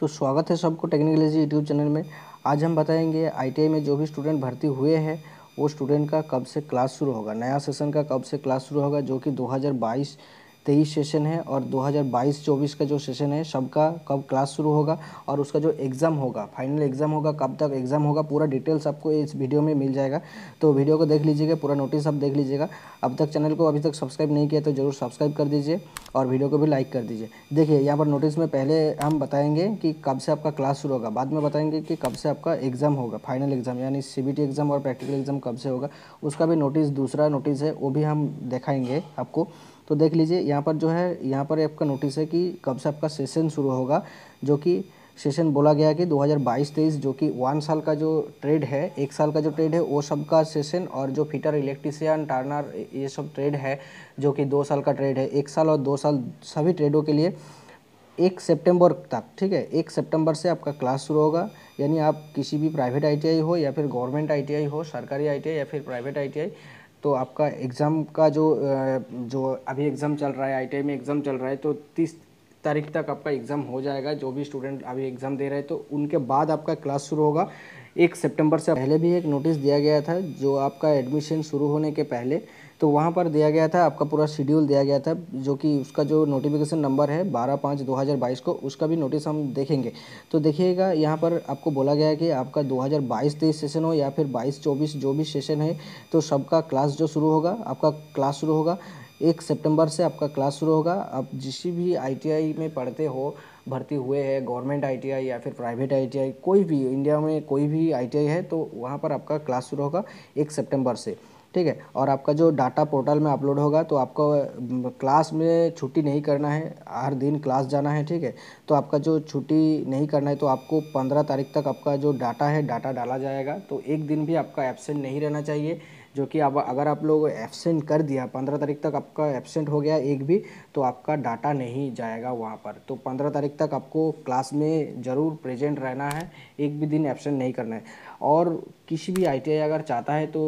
तो स्वागत है सबको टेक्निकल यूट्यूब चैनल में आज हम बताएंगे आईटीआई में जो भी स्टूडेंट भर्ती हुए हैं वो स्टूडेंट का कब से क्लास शुरू होगा नया सेशन का कब से क्लास शुरू होगा जो कि 2022 तेईस सेशन है और 2022-24 का जो सेशन है सबका कब क्लास शुरू होगा और उसका जो एग्ज़ाम होगा फाइनल एग्ज़ाम होगा कब तक एग्ज़ाम होगा पूरा डिटेल्स आपको इस वीडियो में मिल जाएगा तो वीडियो को देख लीजिएगा पूरा नोटिस आप देख लीजिएगा अब तक चैनल को अभी तक सब्सक्राइब नहीं किया तो ज़रूर सब्सक्राइब कर दीजिए और वीडियो को भी लाइक कर दीजिए देखिए यहाँ पर नोटिस में पहले हम बताएँगे कि कब से आपका क्लास शुरू होगा बाद में बताएंगे कि कब से आपका एग्ज़ाम होगा फाइनल एग्ज़ाम यानी सी एग्ज़ाम और प्रैक्टिकल एग्ज़ाम कब से होगा उसका भी नोटिस दूसरा नोटिस है वो भी हम दिखाएंगे आपको तो देख लीजिए यहाँ पर जो है यहाँ पर आपका नोटिस है कि कब से आपका सेशन शुरू होगा जो कि सेशन बोला गया कि 2022-23 जो कि वन साल का जो ट्रेड है एक साल का जो ट्रेड है वो सब का सेशन और जो फिटर इलेक्ट्रिशियन टर्नर ये सब ट्रेड है जो कि दो साल का ट्रेड है एक साल और दो साल सभी ट्रेडों के लिए एक सितंबर तक ठीक है एक सितंबर से आपका क्लास शुरू होगा यानी आप किसी भी प्राइवेट आईटीआई हो या फिर गवर्नमेंट आईटीआई हो सरकारी आईटीआई या फिर प्राइवेट आईटीआई तो आपका एग्ज़ाम का जो जो अभी एग्ज़ाम चल रहा है आई में एग्ज़ाम चल रहा है तो तीस तारीख तक आपका एग्ज़ाम हो जाएगा जो भी स्टूडेंट अभी एग्ज़ाम दे रहे हैं तो उनके बाद आपका क्लास शुरू होगा एक सितंबर से पहले भी एक नोटिस दिया गया था जो आपका एडमिशन शुरू होने के पहले तो वहाँ पर दिया गया था आपका पूरा शेड्यूल दिया गया था जो कि उसका जो नोटिफिकेशन नंबर है बारह पाँच दो हज़ार बाईस को उसका भी नोटिस हम देखेंगे तो देखिएगा यहाँ पर आपको बोला गया है कि आपका दो हज़ार बाईस तेईस सेशन हो या फिर बाईस चौबीस जो भी सेशन है तो सबका क्लास जो शुरू होगा आपका क्लास शुरू होगा एक सेप्टेम्बर से आपका क्लास शुरू होगा आप जिस भी आई में पढ़ते हो भर्ती हुए हैं गवर्नमेंट आईटीआई या फिर प्राइवेट आईटीआई कोई भी इंडिया में कोई भी आईटीआई है तो वहाँ पर आपका क्लास शुरू होगा एक सितंबर से ठीक है और आपका जो डाटा पोर्टल में अपलोड होगा तो आपको क्लास में छुट्टी नहीं करना है हर दिन क्लास जाना है ठीक है तो आपका जो छुट्टी नहीं करना है तो आपको पंद्रह तारीख तक आपका जो डाटा है डाटा डाला जाएगा तो एक दिन भी आपका एबसेंट नहीं रहना चाहिए जो कि अब अगर आप लोग एबसेंट कर दिया पंद्रह तारीख तक आपका एबसेंट हो गया एक भी तो आपका डाटा नहीं जाएगा वहाँ पर तो पंद्रह तारीख तक आपको क्लास में ज़रूर प्रेजेंट रहना है एक भी दिन एबसेंट नहीं करना है और किसी भी आईटीआई अगर चाहता है तो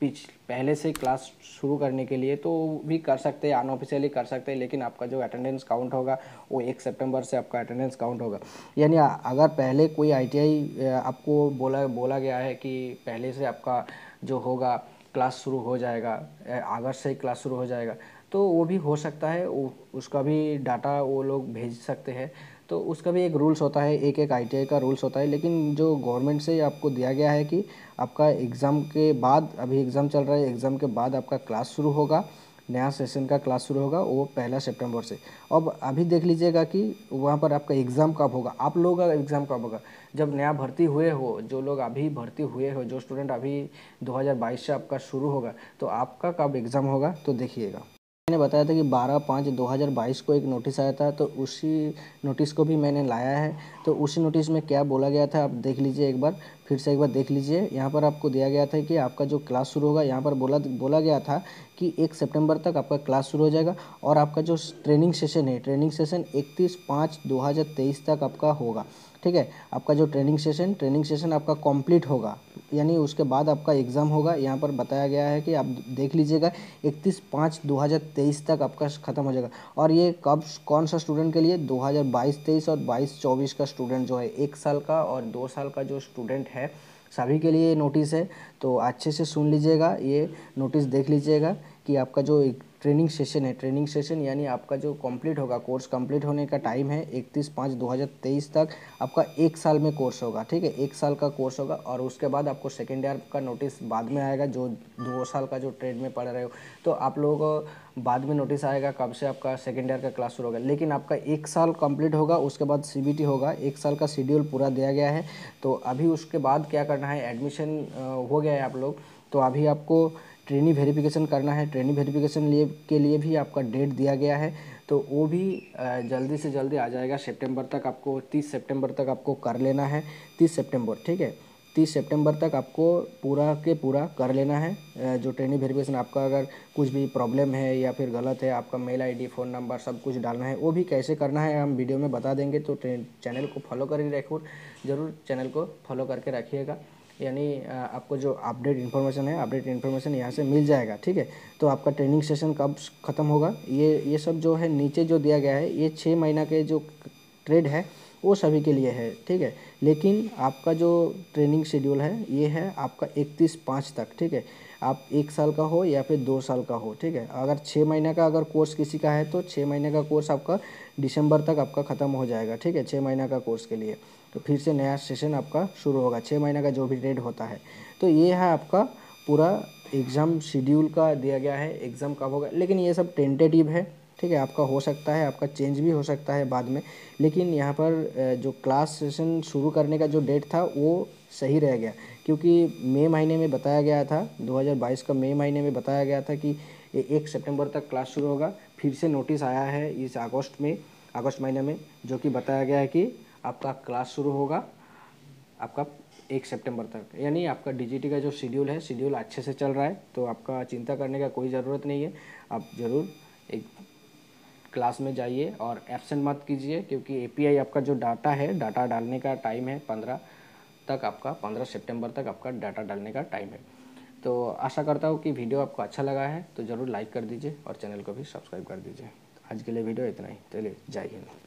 पिछ पहले से क्लास शुरू करने के लिए तो भी कर सकते हैं अनऑफिशियली कर सकते हैं लेकिन आपका जो अटेंडेंस काउंट होगा वो एक सितंबर से आपका अटेंडेंस काउंट होगा यानी अगर पहले कोई आईटीआई आपको बोला बोला गया है कि पहले से आपका जो होगा क्लास शुरू हो जाएगा अगस्त से ही क्लास शुरू हो जाएगा तो वो भी हो सकता है उसका भी डाटा वो लोग भेज सकते हैं तो उसका भी एक रूल्स होता है एक एक आई का रूल्स होता है लेकिन जो गवर्नमेंट से आपको दिया गया है कि आपका एग्ज़ाम के बाद अभी एग्ज़ाम चल रहा है एग्ज़ाम के बाद आपका क्लास शुरू होगा नया सेशन का क्लास शुरू होगा वो पहला सितंबर से अब अभी देख लीजिएगा कि वहाँ पर आपका एग्ज़ाम कब होगा आप लोगों का एग्ज़ाम कब होगा जब नया भर्ती हुए हो जो लोग अभी भर्ती हुए हो जो स्टूडेंट अभी 2022 से आपका शुरू होगा तो आपका कब एग्ज़ाम होगा तो देखिएगा मैंने बताया था कि 12 पाँच 2022 को एक नोटिस आया था तो उसी नोटिस को भी मैंने लाया है तो उसी नोटिस में क्या बोला गया था आप देख लीजिए एक बार फिर से एक बार देख लीजिए यहाँ पर आपको दिया गया था कि आपका जो क्लास शुरू होगा यहाँ पर बोला बोला गया था कि एक सितंबर तक आपका क्लास शुरू हो जाएगा और आपका जो ट्रेनिंग सेशन है ट्रेनिंग सेशन इकतीस पाँच दो हज़ार तेईस तक आपका होगा ठीक है आपका जो ट्रेनिंग सेशन ट्रेनिंग सेशन आपका कंप्लीट होगा यानी उसके बाद आपका एग्ज़ाम होगा यहाँ पर बताया गया है कि आप देख लीजिएगा इकतीस पाँच दो हज़ार तेईस तक आपका ख़त्म हो जाएगा और ये कब कौन सा स्टूडेंट के लिए दो हज़ार बाईस तेईस और बाईस चौबीस का स्टूडेंट जो है एक साल का और दो साल का जो स्टूडेंट है सभी के लिए नोटिस है तो अच्छे से सुन लीजिएगा ये नोटिस देख लीजिएगा कि आपका जो ट्रेनिंग सेशन है ट्रेनिंग सेशन यानी आपका जो कंप्लीट होगा कोर्स कंप्लीट होने का टाइम है इकतीस पाँच दो हज़ार तेईस तक आपका एक साल में कोर्स होगा ठीक है एक साल का कोर्स होगा और उसके बाद आपको सेकेंड ईयर का नोटिस बाद में आएगा जो दो साल का जो ट्रेड में पढ़ रहे हो तो आप लोगों को बाद में नोटिस आएगा कब से आपका सेकेंड ईयर का क्लास शुरू होगा लेकिन आपका एक साल कंप्लीट होगा उसके बाद सी होगा एक साल का शेड्यूल पूरा दिया गया है तो अभी उसके बाद क्या करना है एडमिशन हो गया है आप लोग तो अभी आपको ट्रेनी वेरिफिकेशन करना है ट्रेनी वेरिफिकेशन लिए के लिए भी आपका डेट दिया गया है तो वो भी जल्दी से जल्दी आ जाएगा सितंबर तक आपको 30 सितंबर तक आपको कर लेना है 30 सितंबर ठीक है 30 सितंबर तक आपको पूरा के पूरा कर लेना है जो ट्रेनी वेरिफिकेशन आपका अगर कुछ भी प्रॉब्लम है या फिर गलत है आपका मेल आई फ़ोन नंबर सब कुछ डालना है वो भी कैसे करना है हम वीडियो में बता देंगे तो चैनल को फॉलो ही रखो ज़रूर चैनल को फॉलो करके रखिएगा यानी आपको जो अपडेट इन्फॉर्मेशन है अपडेट इन्फॉर्मेशन यहाँ से मिल जाएगा ठीक है तो आपका ट्रेनिंग सेशन कब ख़त्म होगा ये ये सब जो है नीचे जो दिया गया है ये छः महीना के जो ट्रेड है वो सभी के लिए है ठीक है लेकिन आपका जो ट्रेनिंग शेड्यूल है ये है आपका इकतीस पाँच तक ठीक है आप एक साल का हो या फिर दो साल का हो ठीक है अगर छः महीने का अगर कोर्स किसी का है तो छः महीने का कोर्स आपका दिसंबर तक आपका ख़त्म हो जाएगा ठीक है छः महीने का कोर्स के लिए तो फिर से नया सेशन आपका शुरू होगा छः महीने का जो भी डेट होता है तो ये है आपका पूरा एग्ज़ाम शेड्यूल का दिया गया है एग्ज़ाम कब होगा लेकिन ये सब टेंटेटिव है ठीक है आपका हो सकता है आपका चेंज भी हो सकता है बाद में लेकिन यहाँ पर जो क्लास सेशन शुरू करने का जो डेट था वो सही रह गया क्योंकि मई महीने में बताया गया था 2022 का मई महीने में बताया गया था कि एक सितंबर तक क्लास शुरू होगा फिर से नोटिस आया है इस अगस्त में अगस्त महीने में जो कि बताया गया है कि आपका क्लास शुरू होगा आपका एक सितंबर तक यानी आपका डीजीटी का जो शेड्यूल है शेड्यूल अच्छे से चल रहा है तो आपका चिंता करने का कोई ज़रूरत नहीं है आप ज़रूर एक क्लास में जाइए और एबसेंट मत कीजिए क्योंकि ए आपका जो डाटा है डाटा डालने का टाइम है पंद्रह तक आपका पंद्रह सितंबर तक आपका डाटा डालने का टाइम है तो आशा करता हूँ कि वीडियो आपको अच्छा लगा है तो ज़रूर लाइक कर दीजिए और चैनल को भी सब्सक्राइब कर दीजिए आज के लिए वीडियो इतना ही चलिए जय हिंद